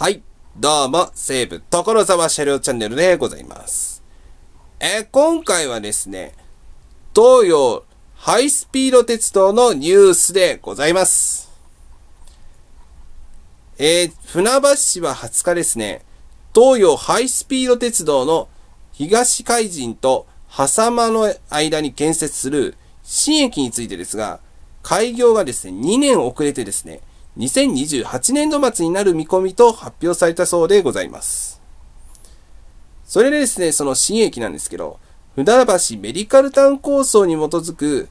はい。どうも、西武所沢車両チャンネルでございます。えー、今回はですね、東洋ハイスピード鉄道のニュースでございます。えー、船橋市は20日ですね、東洋ハイスピード鉄道の東海人と狭間の間に建設する新駅についてですが、開業がですね、2年遅れてですね、2028年度末になる見込みと発表されたそうでございます。それでですね、その新駅なんですけど、船橋メディカルタウン構想に基づく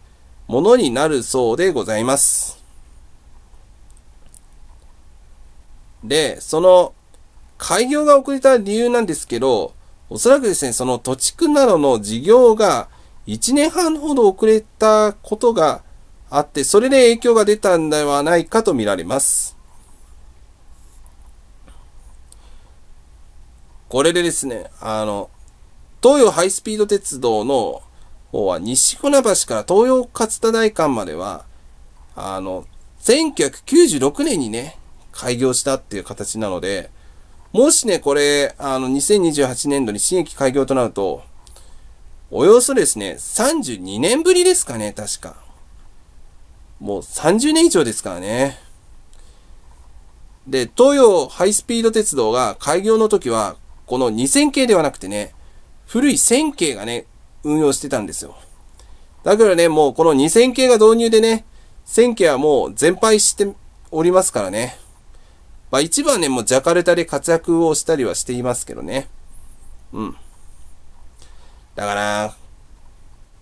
ものになるそうでございます。で、その開業が遅れた理由なんですけど、おそらくですね、その土地区などの事業が1年半ほど遅れたことがあって、それで影響が出たんではないかとみられます。これでですね、あの、東洋ハイスピード鉄道の方は西船橋から東洋勝田大館までは、あの、1996年にね、開業したっていう形なので、もしね、これ、あの、2028年度に新駅開業となると、およそですね、32年ぶりですかね、確か。もう30年以上ですからね。で、東洋ハイスピード鉄道が開業の時は、この2000系ではなくてね、古い1000系がね、運用してたんですよ。だからね、もうこの2000系が導入でね、1000系はもう全廃しておりますからね。まあ一番ね、もうジャカルタで活躍をしたりはしていますけどね。うん。だから、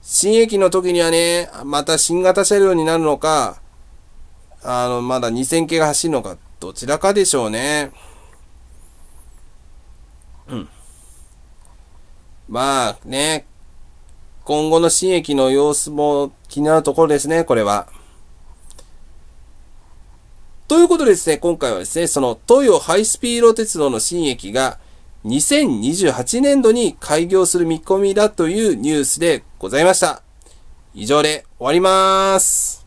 新駅の時にはね、また新型車両になるのか、あの、まだ2000系が走るのか、どちらかでしょうね。うん。まあね、今後の新駅の様子も気になるところですね、これは。ということでですね、今回はですね、その東洋ハイスピード鉄道の新駅が2028年度に開業する見込みだというニュースでございました。以上で終わります。